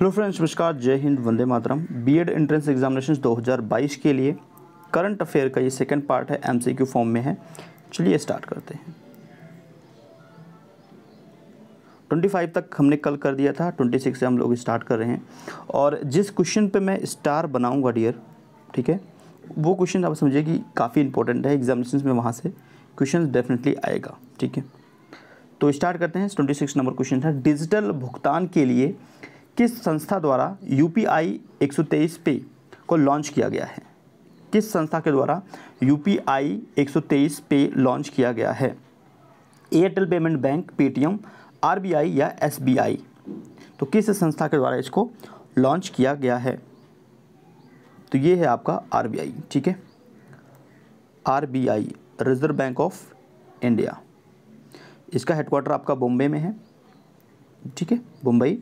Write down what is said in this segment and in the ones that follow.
hello friends नमस्कार जय हिंद वंदे मातरम बीएड एंट्रेंस एग्जामिनेशन 2022 के लिए करंट अफेयर का ये सेकंड पार्ट है एमसीक्यू फॉर्म में है चलिए स्टार्ट करते हैं 25 तक हमने कल कर दिया था 26 से हम लोग स्टार्ट कर रहे हैं और जिस क्वेश्चन पे मैं स्टार बनाऊंगा डियर ठीक है वो क्वेश्चन आप समझिए कि काफ़ी इंपॉर्टेंट है एग्जामिनेशन में वहाँ से क्वेश्चन डेफिनेटली आएगा ठीक है तो स्टार्ट करते हैं 26 नंबर क्वेश्चन था डिजिटल भुगतान के लिए किस संस्था द्वारा यू पी आई एक सौ तेईस पे को लॉन्च किया गया है किस संस्था के द्वारा यू पी आई एक सौ तेईस पे लॉन्च किया गया है Airtel payment bank Paytm I या एस बी आई तो किस संस्था के द्वारा इसको लॉन्च किया गया है तो ये है आपका आर बी आई ठीक है R B I reserve bank of India इसका हेडक्वार्टर आपका बॉम्बे में है ठीक है मुंबई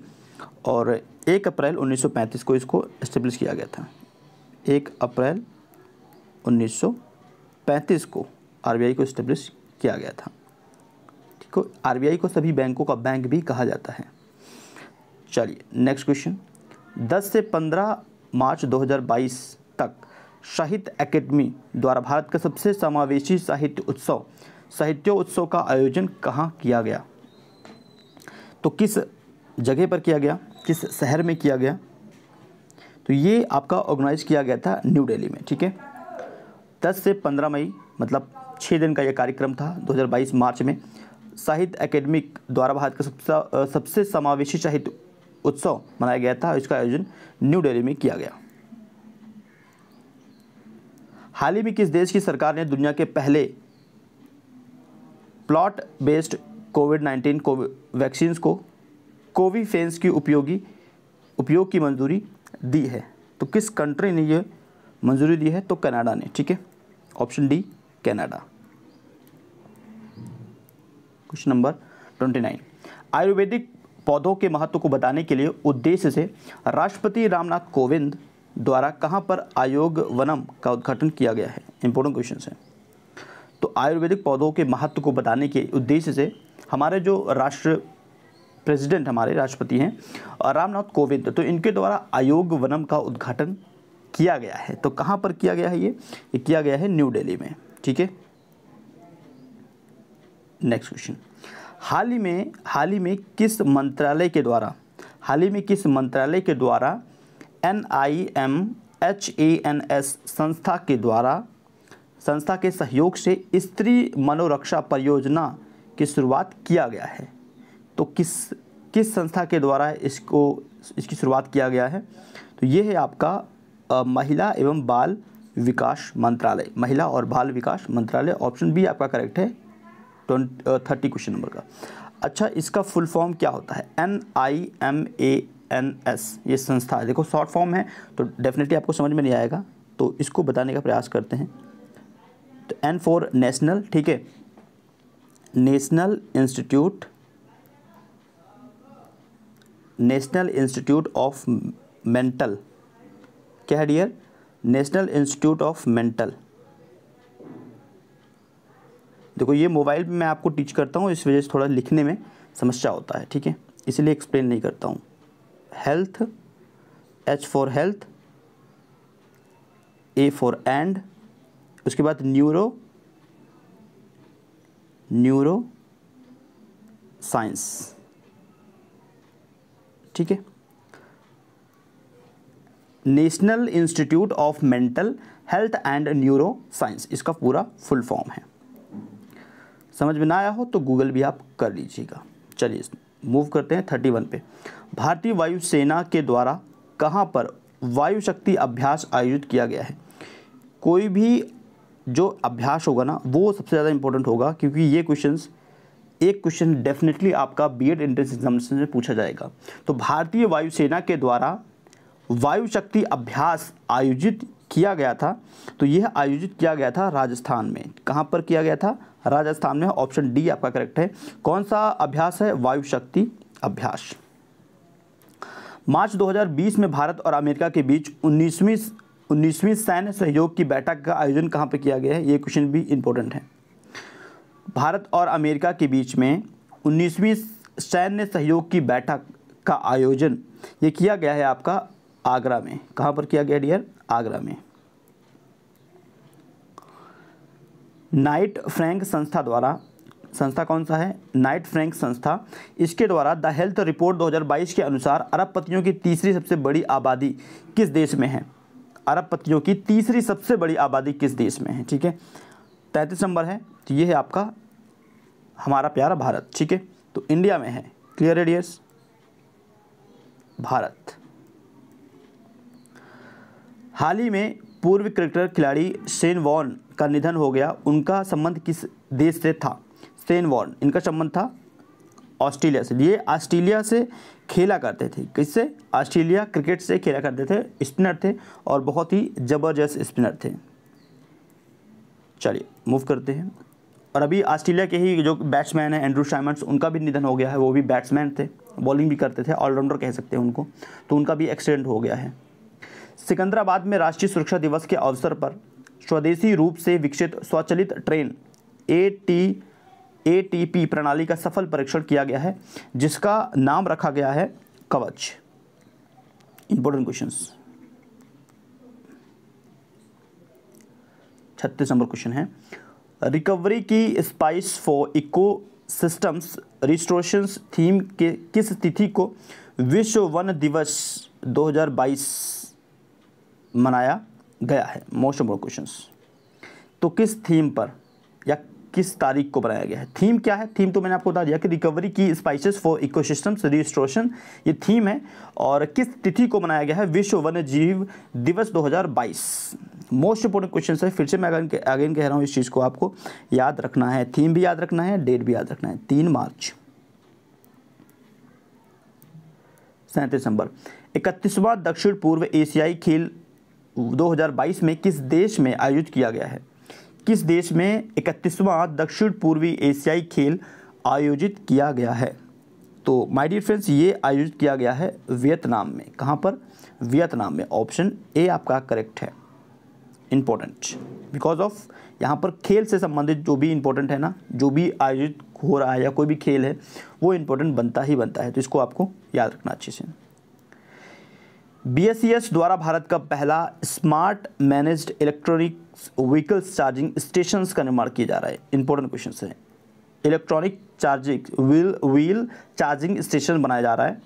और एक अप्रैल 1935 को इसको इस्टेब्लिश किया गया था एक अप्रैल 1935 को आरबीआई को इस्टेब्लिश किया गया था ठीक है आरबीआई को सभी बैंकों का बैंक भी कहा जाता है चलिए नेक्स्ट क्वेश्चन 10 से 15 मार्च 2022 तक साहित्य अकेडमी द्वारा भारत का सबसे समावेशी साहित्य उत्सव साहित्योत्सव का आयोजन कहाँ किया गया तो किस जगह पर किया गया किस शहर में किया गया तो ये आपका ऑर्गेनाइज किया गया था न्यू दिल्ली में ठीक है दस से पंद्रह मई मतलब छः दिन का यह कार्यक्रम था 2022 मार्च में साहित्य अकेडमिक द्वारा भारत का सबसे सबसे समावेशी साहित्य उत्सव मनाया गया था इसका आयोजन न्यू दिल्ली में किया गया हाल ही में किस देश की सरकार ने दुनिया के पहले प्लॉट बेस्ड कोविड 19 को वैक्सीन को कोविफेंस की उपयोगी उपयोग की मंजूरी दी है तो किस कंट्री ने ये मंजूरी दी है तो कनाडा ने ठीक है option D Canada question number twenty nine आयुर्वेदिक पौधों के महत्व को बताने के लिए उद्देश्य से राष्ट्रपति रामनाथ कोविंद द्वारा कहाँ पर आयोग वनम का उद्घाटन किया गया है इंपॉर्टेंट क्वेश्चन है तो आयुर्वेदिक पौधों के महत्व को बताने के उद्देश्य से हमारे जो राष्ट्र प्रेसिडेंट हमारे राष्ट्रपति हैं रामनाथ कोविंद तो इनके द्वारा आयोग वनम का उद्घाटन किया गया है तो कहाँ पर किया गया है ये ये किया गया है न्यू दिल्ली में ठीक है नेक्स्ट क्वेश्चन हाल ही में हाल ही में किस मंत्रालय के द्वारा हाल ही में किस मंत्रालय के द्वारा N I M H A N S संस्था के द्वारा संस्था के सहयोग से स्त्री मनोरक्षा परियोजना की शुरुआत किया गया है तो किस किस संस्था के द्वारा इसको इसकी शुरुआत किया गया है तो ये है आपका आ, महिला एवं बाल विकास मंत्रालय महिला और बाल विकास मंत्रालय ऑप्शन बी आपका करेक्ट है थर्टी क्वेश्चन नंबर का अच्छा इसका फुल फॉर्म क्या होता है N I M A N S ये संस्था है देखो शॉर्ट फॉर्म है तो डेफिनेटली आपको समझ में नहीं आएगा तो इसको बताने का प्रयास करते हैं तो एन फॉर नेशनल ठीक है national institute national institute of mental क्या है dear national institute of mental देखो ये मोबाइल पे मैं आपको टीच करता हूँ इस वजह से थोड़ा लिखने में समस्या होता है ठीक है इसलिए एक्सप्लेन नहीं करता हूँ health H for health A for and उसके बाद न्यूरो न्यूरो साइंस ठीक है national institute of mental health and neuroscience इसका पूरा फुल फॉर्म है समझ में ना आया हो तो गूगल भी आप कर लीजिएगा चलिए मूव करते हैं थर्टी वन पे भारतीय वायुसेना के द्वारा कहाँ पर वायु शक्ति अभ्यास आयोजित किया गया है कोई भी जो अभ्यास होगा ना वो सबसे ज़्यादा इंपॉर्टेंट होगा क्योंकि ये क्वेश्चंस एक क्वेश्चन डेफिनेटली आपका बीएड एंट्रेंस एग्जामिनेशन में पूछा जाएगा तो भारतीय वायुसेना के द्वारा वायु शक्ति अभ्यास आयोजित किया गया था तो यह आयोजित किया गया था राजस्थान में कहाँ पर किया गया था राजस्थान में ऑप्शन डी आपका करेक्ट है कौन सा अभ्यास है वायु शक्ति अभ्यास मार्च 2020 में भारत और अमेरिका के बीच 19वीं 19वीं सैन्य सहयोग की बैठक का आयोजन कहाँ पर किया गया है ये क्वेश्चन भी इंपॉर्टेंट है भारत और अमेरिका के बीच में उन्नीसवीं सैन्य सहयोग की बैठक का आयोजन ये किया गया है आपका आगरा में कहाँ पर किया गया डियर आगरा में नाइट फ्रैंक संस्था द्वारा संस्था कौन सा है नाइट फ्रैंक संस्था इसके द्वारा द हेल्थ रिपोर्ट 2022 के अनुसार अरबपतियों की तीसरी सबसे बड़ी आबादी किस देश में है अरबपतियों की तीसरी सबसे बड़ी आबादी किस देश में है ठीक है तैंतीस नंबर है तो ये है आपका हमारा प्यारा भारत ठीक है तो इंडिया में है क्लियर है डियर्स भारत हाल ही में पूर्व क्रिकेटर खिलाड़ी सेन वॉर्न का निधन हो गया उनका संबंध किस देश से था सेन वॉर्न इनका संबंध था ऑस्ट्रेलिया से ये ऑस्ट्रेलिया से खेला करते थे किससे ऑस्ट्रेलिया क्रिकेट से खेला करते थे स्पिनर थे और बहुत ही ज़बरदस्त स्पिनर थे चलिए मूव करते हैं और अभी ऑस्ट्रेलिया के ही जो बैट्समैन है एंड्रू शाइमंड उनका भी निधन हो गया है वो भी बैट्समैन थे बॉलिंग भी करते थे ऑलराउंडर कह सकते हैं उनको तो उनका भी एक्सीडेंट हो गया है सिकंदराबाद में राष्ट्रीय सुरक्षा दिवस के अवसर पर स्वदेशी रूप से विकसित स्वचलित train A T A T P प्रणाली का सफल परीक्षण किया गया है जिसका नाम रखा गया है कवच इंपॉर्टेंट क्वेश्चन छत्तीस नंबर क्वेश्चन है रिकवरी की spice for ecosystems restoration theme के किस तिथि को विश्व वन दिवस 2022 मनाया गया है मोस्ट ऑफ क्वेश्चन तो किस थीम पर या इक्कीस तारीख को बनाया गया है थीम क्या है थीम तो मैंने आपको बता दिया कि रिकवरी की स्पाइसेस फॉर इकोसिस्टम्स रिस्ट्रोशन ये थीम है और किस तिथि को बनाया गया है विश्व वन्य जीव दिवस 2022 मोस्ट इंपोर्टेंट क्वेश्चन है फिर से मैं अगेन अगेन कह रहा हूँ इस चीज़ को आपको याद रखना है थीम भी याद रखना है डेट भी याद रखना है तीन मार्च सैंतीस नंबर इकतीसवां दक्षिण पूर्व एशियाई खेल 2022 में किस देश में आयोजित किया गया है किस देश में इकतीसवां दक्षिण पूर्वी एशियाई खेल आयोजित किया गया है तो माय डियर फ्रेंड्स ये आयोजित किया गया है वियतनाम में कहाँ पर वियतनाम में ऑप्शन ए आपका करेक्ट है इम्पोर्टेंट बिकॉज ऑफ यहाँ पर खेल से संबंधित जो भी इम्पोर्टेंट है ना जो भी आयोजित हो रहा है या कोई भी खेल है वो इम्पोर्टेंट बनता ही बनता है तो इसको आपको याद रखना अच्छे से बीएसईएस e द्वारा भारत का पहला smart managed electronic vehicles charging stations का निर्माण किया जा रहा है इंपॉर्टेंट क्वेश्चन है electronic charging wheel wheel charging station बनाया जा रहा है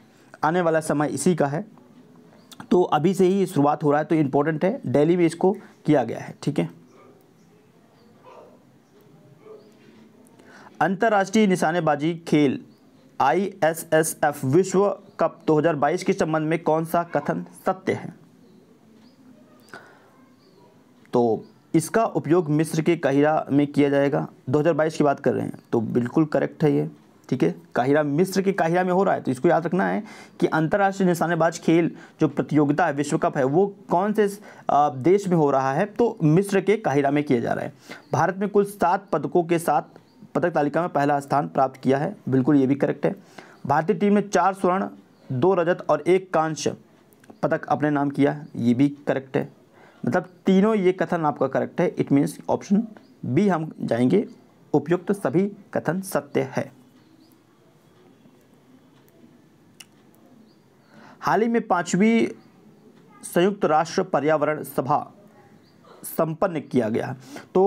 आने वाला समय इसी का है तो अभी से ही शुरुआत हो रहा है तो इम्पोर्टेंट है डेली में इसको किया गया है ठीक है अंतर्राष्ट्रीय निशानेबाजी खेल आईएसएसएफ विश्व कप 2022 के संबंध में कौन सा कथन सत्य है तो इसका उपयोग मिस्र के काहिरा में किया जाएगा 2022 की बात कर रहे हैं तो बिल्कुल करेक्ट है ये ठीक है काहिरा मिस्र के काहिरा में हो रहा है तो इसको याद रखना है कि अंतर्राष्ट्रीय निशानेबाज खेल जो प्रतियोगिता है विश्व कप है वो कौन से देश में हो रहा है तो मिस्र के काहिरा में किया जा रहा है भारत में कुल सात पदकों के साथ पदक तालिका में पहला स्थान प्राप्त किया है बिल्कुल ये भी करेक्ट है भारतीय टीम ने चार स्वर्ण दो रजत और एक कांस्य पदक अपने नाम किया है ये भी करेक्ट है मतलब तीनों ये कथन आपका करेक्ट है इट मीन्स ऑप्शन बी हम जाएंगे उपयुक्त सभी कथन सत्य है हाल ही में पांचवी संयुक्त राष्ट्र पर्यावरण सभा संपन्न किया गया तो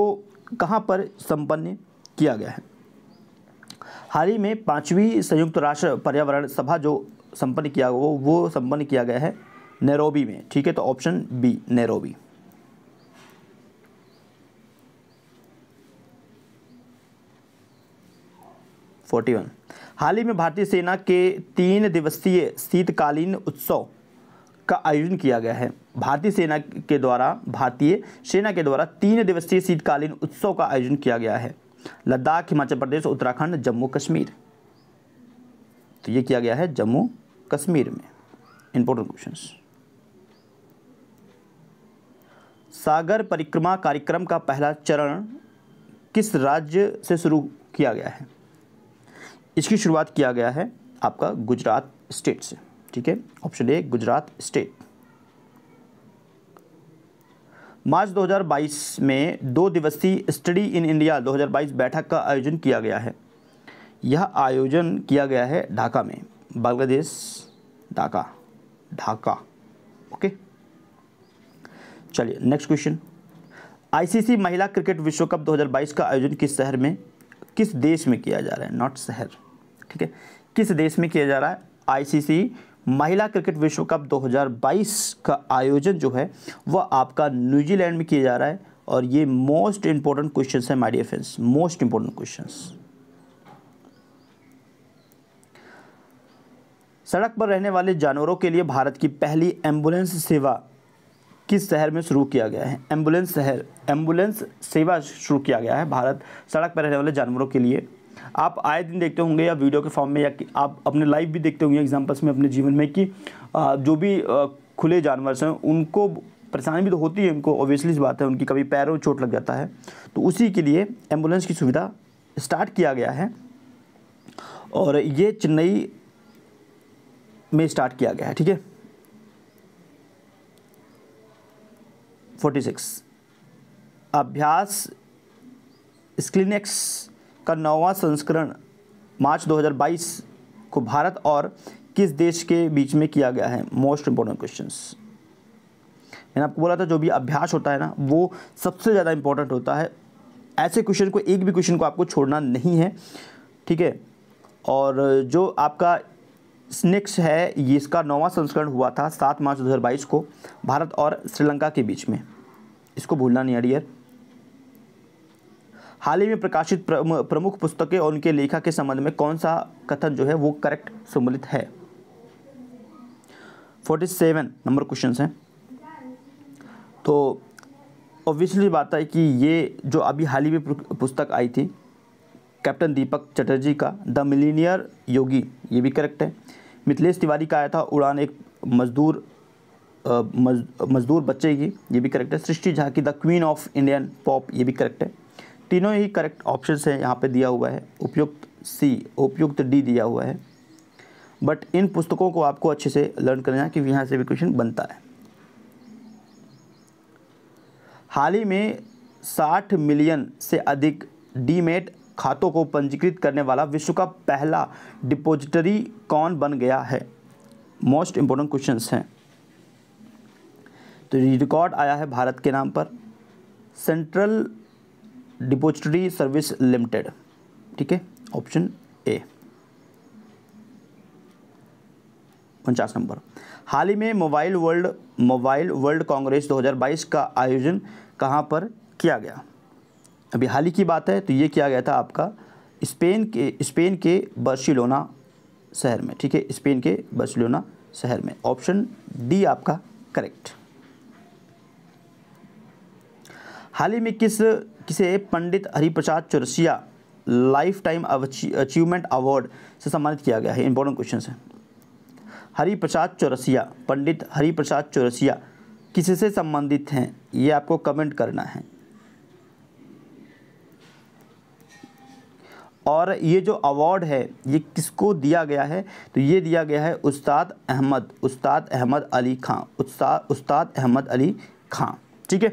कहाँ पर संपन्न किया गया है हाल ही में पांचवी संयुक्त राष्ट्र पर्यावरण सभा जो संपन्न किया वो वो संपन्न किया गया है नेरोबी में ठीक है तो option B Nairobi forty one हाल ही में भारतीय सेना के तीन दिवसीय शीतकालीन उत्सव का आयोजन किया गया है भारतीय सेना के द्वारा भारतीय सेना के द्वारा तीन दिवसीय शीतकालीन उत्सव का आयोजन किया गया है लद्दाख हिमाचल प्रदेश उत्तराखंड जम्मू कश्मीर तो ये किया गया है जम्मू कश्मीर में इंपोर्टेंट क्वेश्चन सागर परिक्रमा कार्यक्रम का पहला चरण किस राज्य से शुरू किया गया है इसकी शुरुआत किया गया है आपका गुजरात स्टेट से ठीक है option A Gujarat state March 2022 में दो दिवसीय स्टडी इन इंडिया 2022 बैठक का आयोजन किया गया है यह आयोजन किया गया है ढाका में बांग्लादेश ढाका ढाका ओके चलिए नेक्स्ट क्वेश्चन आईसीसी महिला क्रिकेट विश्व कप 2022 का आयोजन किस शहर में किस देश में किया जा रहा है नॉट शहर ठीक है किस देश में किया जा रहा है आईसीसी महिला क्रिकेट विश्व कप 2022 का आयोजन जो है वह आपका न्यूजीलैंड में किया जा रहा है और ये मोस्ट इंपॉर्टेंट क्वेश्चन है my dear friends most important question सड़क पर रहने वाले जानवरों के लिए भारत की पहली एम्बुलेंस सेवा किस शहर में शुरू किया गया है एम्बुलेंस शहर एम्बुलेंस सेवा शुरू किया गया है भारत सड़क पर रहने वाले जानवरों के लिए आप आए दिन देखते होंगे या वीडियो के फॉर्म में या आप अपने लाइव भी देखते होंगे एग्जाम्पल्स में अपने जीवन में कि जो भी खुले जानवर हैं उनको परेशानी भी तो होती है उनको ऑब्वियसली बात है उनकी कभी पैरों चोट लग जाता है तो उसी के लिए एम्बुलेंस की सुविधा स्टार्ट किया गया है और ये चेन्नई में स्टार्ट किया गया है ठीक है फोर्टी सिक्स अभ्यास स्क्लिनिक्स का नौवां संस्करण मार्च 2022 को भारत और किस देश के बीच में किया गया है मोस्ट इंपॉर्टेंट क्वेश्चन मैंने आपको बोला था जो भी अभ्यास होता है ना वो सबसे ज़्यादा इंपॉर्टेंट होता है ऐसे क्वेश्चन को एक भी क्वेश्चन को आपको छोड़ना नहीं है ठीक है और जो आपका स्नेक्स है ये इसका नौवां संस्करण हुआ था सात मार्च 2022 को भारत और श्रीलंका के बीच में इसको भूलना नहीं है डियर हाल ही में प्रकाशित प्रमुख पुस्तकें और उनके लेखा के संबंध में कौन सा कथन जो है वो करेक्ट सम्मिलित है फोर्टी सेवन नंबर क्वेश्चन हैं तो ऑब्वियसली बात है कि ये जो अभी हाल ही में पुस्तक आई थी कैप्टन दीपक चटर्जी का द मिलीनियर योगी ये भी करेक्ट है मिथिलेश तिवारी का आया था उड़ान एक मजदूर मजदूर बच्चे की ये भी करेक्ट है सृष्टि झा की the queen of Indian pop ये भी करेक्ट है तीनों ही करेक्ट ऑप्शन है यहाँ पे दिया हुआ है उपयुक्त सी उपयुक्त डी दिया हुआ है बट इन पुस्तकों को आपको अच्छे से लर्न करना है कि यहाँ से भी क्वेश्चन बनता है हाल ही में 60 मिलियन से अधिक डीमेट खातों को पंजीकृत करने वाला विश्व का पहला डिपोजिटरी कौन बन गया है मोस्ट इम्पोर्टेंट क्वेश्चन हैं तो रिकॉर्ड आया है भारत के नाम पर सेंट्रल डिपोजिटरी सर्विस लिमिटेड ठीक है ऑप्शन ए उनचास नंबर हाल ही में mobile world mobile world congress 2022 का आयोजन कहाँ पर किया गया अभी हाल ही की बात है तो ये किया गया था आपका स्पेन के स्पेन के बर्सिलोना शहर में ठीक है स्पेन के बर्सिलोना शहर में ऑप्शन डी आपका करेक्ट हाल ही में किस किसे Pandit Hariprasad Chaurasia lifetime achievement award से सम्मानित किया गया है इंपॉर्टेंट क्वेश्चन है हरिप्रसाद चौरसिया पंडित हरिप्रसाद चौरसिया किससे संबंधित हैं ये आपको कमेंट करना है और ये जो अवार्ड है ये किसको दिया गया है तो ये दिया गया है उस्ताद अहमद उस्ताद अहमद अली खां उस्ताद उस्ताद अहमद अली खां ठीक है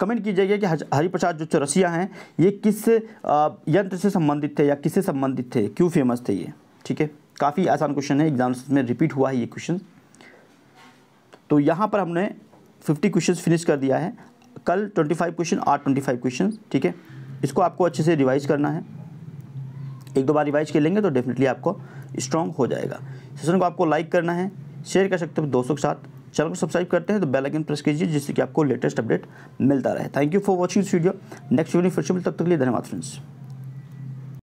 कमेंट कीजिएगा कि हरिप्रसाद जो चौरसिया हैं ये किस यंत्र से संबंधित थे या किससे संबंधित थे क्यों फेमस थे ये ठीक है काफ़ी आसान क्वेश्चन है एग्जाम में रिपीट हुआ है ये क्वेश्चन तो यहाँ पर हमने फिफ्टी क्वेश्चन फिनिश कर दिया है कल ट्वेंटी फाइव क्वेश्चन आठ ट्वेंटी फाइव क्वेश्चन ठीक है इसको आपको अच्छे से रिवाइज करना है एक दो बार रिवाइज कर लेंगे तो डेफिनेटली आपको स्ट्रॉन्ग हो जाएगा सेशन को आपको लाइक करना है शेयर कर सकते हो दोस्तों के साथ चैनल को सब्सक्राइब करते हैं तो बेल आइकन प्रेस कीजिए जिससे कि आपको लेटेस्ट अपडेट मिलता रहे थैंक यू फॉर वॉचिंग इस वीडियो नेक्स्ट वीडियो फिर से मिलते तब तक के लिए धन्यवाद फ्रेंड्स